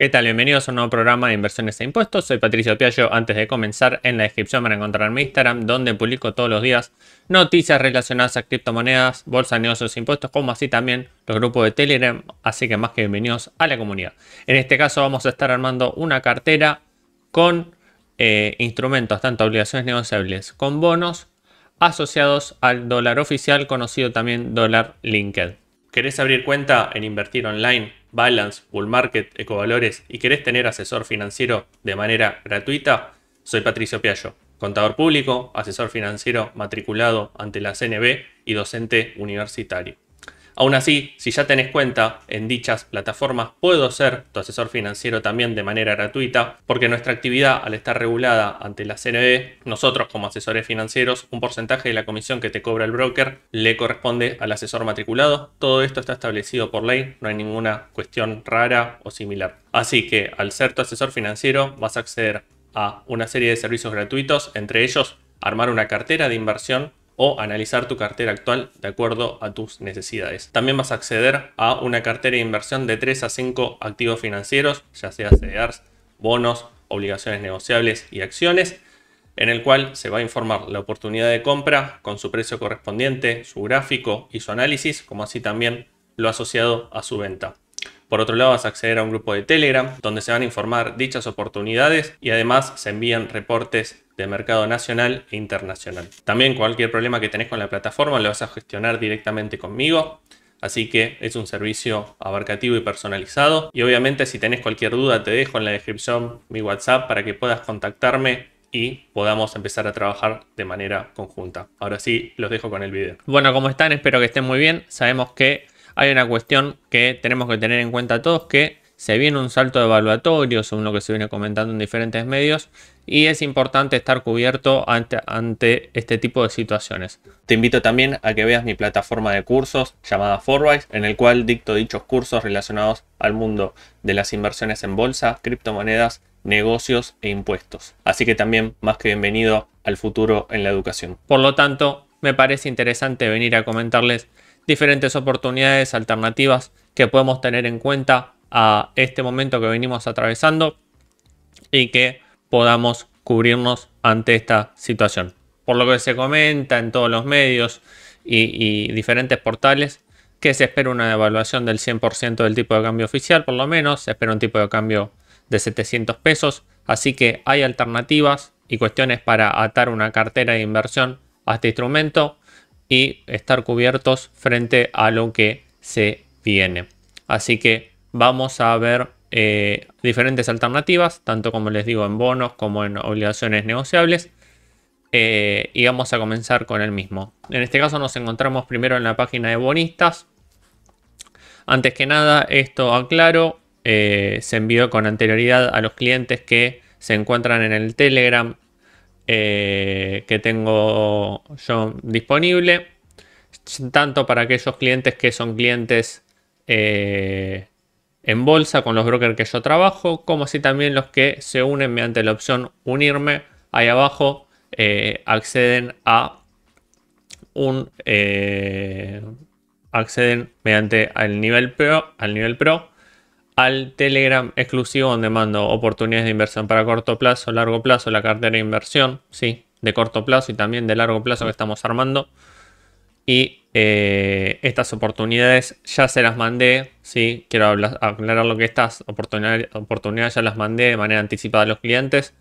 ¿Qué tal? Bienvenidos a un nuevo programa de inversiones e impuestos. Soy Patricio Piaggio. Antes de comenzar, en la descripción van a encontrar mi Instagram, donde publico todos los días noticias relacionadas a criptomonedas, bolsa, negocios, e impuestos, como así también los grupos de Telegram. Así que más que bienvenidos a la comunidad. En este caso vamos a estar armando una cartera con eh, instrumentos, tanto obligaciones negociables, con bonos asociados al dólar oficial, conocido también dólar linked. ¿Querés abrir cuenta en Invertir Online? Balance, Bull Market, Ecovalores y querés tener asesor financiero de manera gratuita, soy Patricio Piallo, contador público, asesor financiero matriculado ante la CNB y docente universitario. Aún así, si ya tenés cuenta en dichas plataformas, puedo ser tu asesor financiero también de manera gratuita, porque nuestra actividad, al estar regulada ante la CNE, nosotros como asesores financieros, un porcentaje de la comisión que te cobra el broker le corresponde al asesor matriculado. Todo esto está establecido por ley, no hay ninguna cuestión rara o similar. Así que al ser tu asesor financiero, vas a acceder a una serie de servicios gratuitos, entre ellos armar una cartera de inversión o analizar tu cartera actual de acuerdo a tus necesidades. También vas a acceder a una cartera de inversión de 3 a 5 activos financieros, ya sea CDRs, e bonos, obligaciones negociables y acciones, en el cual se va a informar la oportunidad de compra con su precio correspondiente, su gráfico y su análisis, como así también lo asociado a su venta. Por otro lado, vas a acceder a un grupo de Telegram donde se van a informar dichas oportunidades y además se envían reportes de mercado nacional e internacional. También cualquier problema que tenés con la plataforma lo vas a gestionar directamente conmigo. Así que es un servicio abarcativo y personalizado. Y obviamente si tenés cualquier duda te dejo en la descripción mi WhatsApp para que puedas contactarme y podamos empezar a trabajar de manera conjunta. Ahora sí, los dejo con el video. Bueno, ¿cómo están? Espero que estén muy bien. Sabemos que hay una cuestión que tenemos que tener en cuenta todos que se viene un salto de evaluatorio, según lo que se viene comentando en diferentes medios, y es importante estar cubierto ante, ante, este tipo de situaciones. Te invito también a que veas mi plataforma de cursos llamada Forwise, en el cual dicto dichos cursos relacionados al mundo de las inversiones en bolsa, criptomonedas, negocios e impuestos. Así que también más que bienvenido al futuro en la educación. Por lo tanto, me parece interesante venir a comentarles diferentes oportunidades alternativas que podemos tener en cuenta a este momento que venimos atravesando y que podamos cubrirnos ante esta situación. Por lo que se comenta en todos los medios y, diferentes portales, que se espera una devaluación del 100% del tipo de cambio oficial, por lo menos, se espera un tipo de cambio de 700 pesos, así que hay alternativas y cuestiones para atar una cartera de inversión a este instrumento y estar cubiertos frente a lo que se viene. Así que vamos a ver eh, diferentes alternativas, tanto como les digo en bonos como en obligaciones negociables. Eh, y vamos a comenzar con el mismo. En este caso nos encontramos primero en la página de bonistas. Antes que nada, esto aclaro, eh, se envió con anterioridad a los clientes que se encuentran en el Telegram eh, que tengo yo disponible, tanto para aquellos clientes que son clientes eh, en bolsa con los brokers que yo trabajo, como si también los que se unen mediante la opción unirme. Ahí abajo eh, acceden a un acceden mediante al nivel pro, al nivel pro al Telegram exclusivo donde mando oportunidades de inversión para corto plazo, largo plazo, la cartera de inversión, sí, de corto plazo y también de largo plazo que estamos armando. Y eh, estas oportunidades ya se las mandé, sí, quiero aclarar lo que estas oportunidades, oportunidades ya las mandé de manera anticipada a los clientes.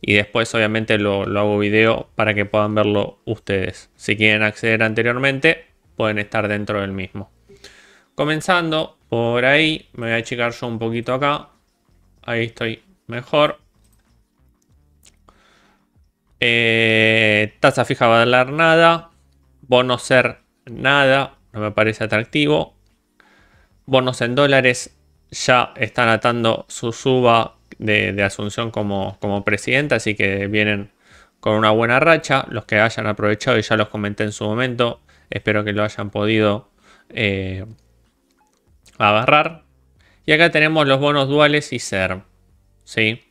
Y después obviamente lo, lo hago video para que puedan verlo ustedes. Si quieren acceder anteriormente, pueden estar dentro del mismo. Comenzando por ahí, me voy a achicar yo un poquito acá. Ahí estoy mejor. Eh, tasa fija va a dar nada. Bono ser nada, no me parece atractivo. Bonos en dólares ya están atando su suba de, Asunción como, como presidenta, así que vienen con una buena racha. Los que hayan aprovechado, y ya los comenté en su momento, espero que lo hayan podido eh, a Y acá tenemos los bonos duales y SER. ¿sí?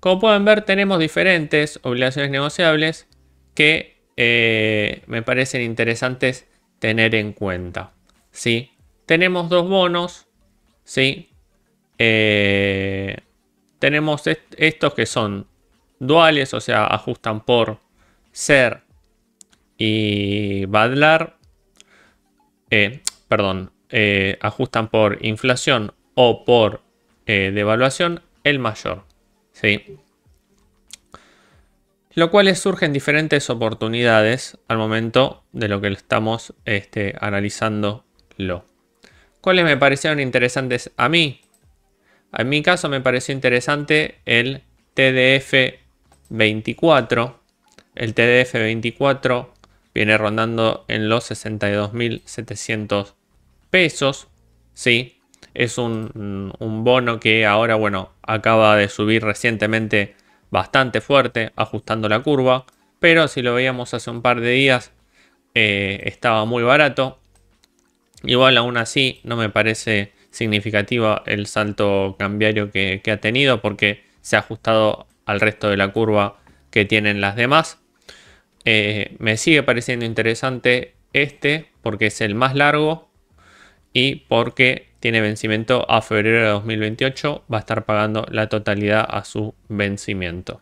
Como pueden ver, tenemos diferentes obligaciones negociables que eh, me parecen interesantes tener en cuenta. ¿sí? Tenemos dos bonos. ¿sí? Eh, tenemos estos que son duales, o sea, ajustan por ser y badlar. Eh, perdón, eh, ajustan por inflación o por eh, devaluación, el mayor. ¿sí? Lo cual surgen diferentes oportunidades al momento de lo que estamos este, analizando. ¿Cuáles me parecieron interesantes a mí? En mi caso me pareció interesante el TDF 24. El TDF 24 viene rondando en los 62.700 pesos, ¿sí? Es un, bono que ahora, bueno, acaba de subir recientemente bastante fuerte, ajustando la curva, pero si lo veíamos hace un par de días, eh, estaba muy barato. Igual aún así, no me parece significativa el salto cambiario que, ha tenido porque se ha ajustado al resto de la curva que tienen las demás. Eh, me sigue pareciendo interesante este porque es el más largo y porque tiene vencimiento a febrero de 2028, va a estar pagando la totalidad a su vencimiento.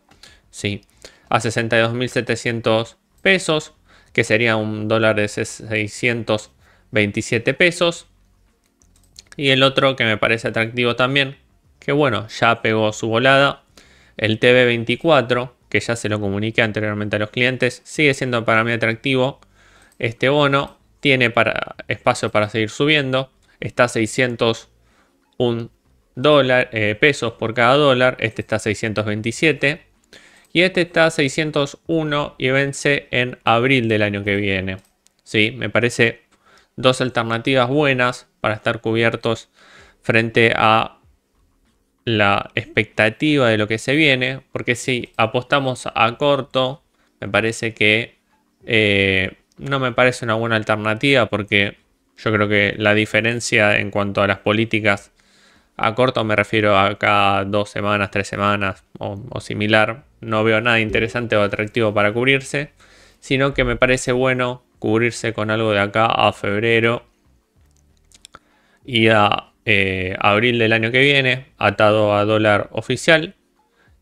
¿sí? A 62.700 pesos, que sería un dólar de 627 pesos. Y el otro que me parece atractivo también, que bueno, ya pegó su volada, el TV24, que ya se lo comuniqué anteriormente a los clientes, sigue siendo para mí atractivo este bono tiene para, espacio para seguir subiendo. Está a 601 dólar, eh, pesos por cada dólar. Este está a 627. Y este está a 601 y vence en abril del año que viene. Sí, me parece dos alternativas buenas para estar cubiertos frente a la expectativa de lo que se viene. Porque si apostamos a corto, me parece que eh, no me parece una buena alternativa porque yo creo que la diferencia en cuanto a las políticas a corto me refiero a cada dos semanas, tres semanas o, similar. No veo nada interesante o atractivo para cubrirse, sino que me parece bueno cubrirse con algo de acá a febrero y a eh, abril del año que viene, atado a dólar oficial.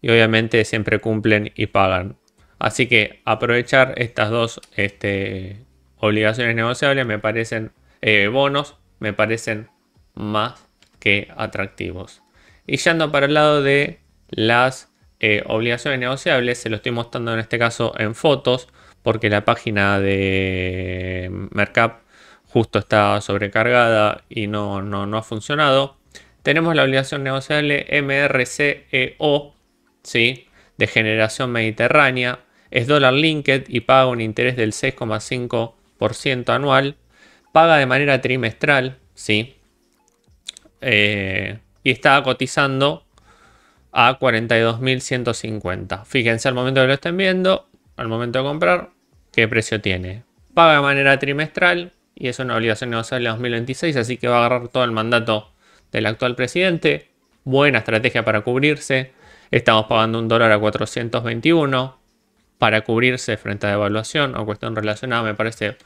Y obviamente siempre cumplen y pagan. Así que aprovechar estas dos este, obligaciones negociables me parecen eh, bonos, me parecen más que atractivos. Y yendo para el lado de las eh, obligaciones negociables, se lo estoy mostrando en este caso en fotos, porque la página de Mercap justo está sobrecargada y no, ha funcionado. Tenemos la obligación negociable MRCEO, ¿sí? de generación mediterránea, es dólar linked y paga un interés del 6,5% anual. Paga de manera trimestral, sí. Eh, y está cotizando a 42.150. Fíjense al momento que lo estén viendo, al momento de comprar, qué precio tiene. Paga de manera trimestral y es una obligación negociable 2026, así que va a agarrar todo el mandato del actual presidente. Buena estrategia para cubrirse. Estamos pagando un dólar a 421 para cubrirse frente a devaluación o cuestión relacionada me parece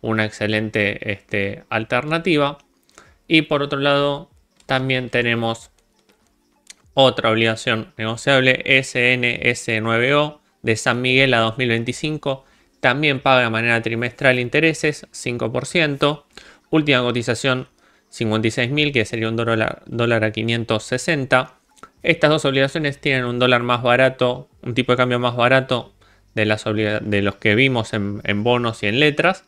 una excelente este, alternativa. Y por otro lado, también tenemos otra obligación negociable SNS9O de San Miguel a 2025. También paga de manera trimestral intereses 5%. Última cotización 56.000 que sería un dólar a 560. Estas dos obligaciones tienen un dólar más barato, un tipo de cambio más barato de, los que vimos en, bonos y en letras,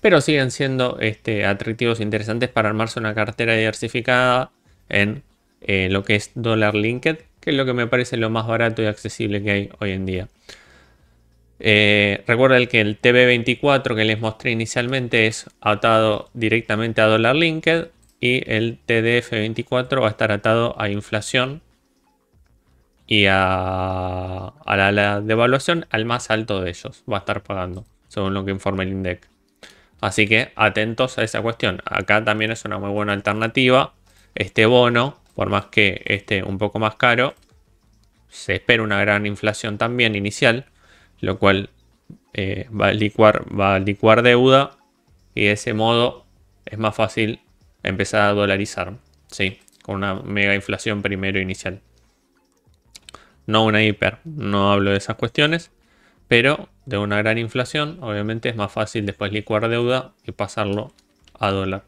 pero siguen siendo este, atractivos e interesantes para armarse una cartera diversificada en eh, lo que es dólar linked, que es lo que me parece lo más barato y accesible que hay hoy en día. Eh, recuerda recuerden que el TB24 que les mostré inicialmente es atado directamente a dólar linked y el TDF24 va a estar atado a inflación y a, la, devaluación al más alto de ellos va a estar pagando, según lo que informa el INDEC. Así que atentos a esa cuestión. Acá también es una muy buena alternativa. Este bono, por más que esté un poco más caro, se espera una gran inflación también inicial, lo cual eh, va, a licuar, va deuda y de ese modo es más fácil empezar a dolarizar, ¿sí? con una mega inflación primero inicial no una hiper, no hablo de esas cuestiones, pero de una gran inflación, obviamente es más fácil después licuar deuda y pasarlo a dólar,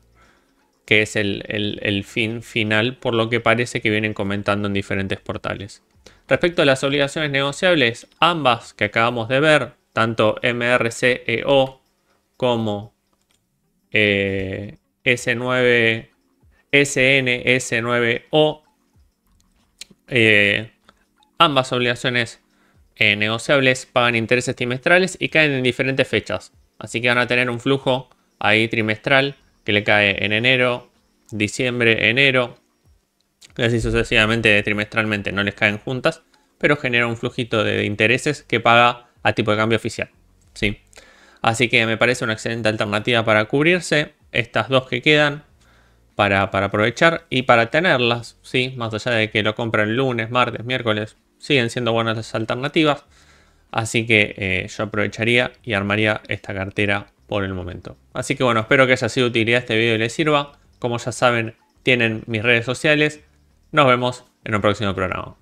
que es el, fin final por lo que parece que vienen comentando en diferentes portales. Respecto a las obligaciones negociables, ambas que acabamos de ver, tanto MRCEO como S9, eh, SNS9O, Ambas obligaciones eh, negociables pagan intereses trimestrales y caen en diferentes fechas. Así que van a tener un flujo ahí trimestral que le cae en enero, diciembre, enero. así sucesivamente, trimestralmente no les caen juntas, pero genera un flujito de intereses que paga a tipo de cambio oficial. ¿sí? Así que me parece una excelente alternativa para cubrirse. Estas dos que quedan para, aprovechar y para tenerlas, ¿sí? más allá de que lo compren lunes, martes, miércoles, siguen siendo buenas las alternativas. Así que eh, yo aprovecharía y armaría esta cartera por el momento. Así que bueno, espero que haya sido de utilidad este video y les sirva. Como ya saben, tienen mis redes sociales. Nos vemos en un próximo programa.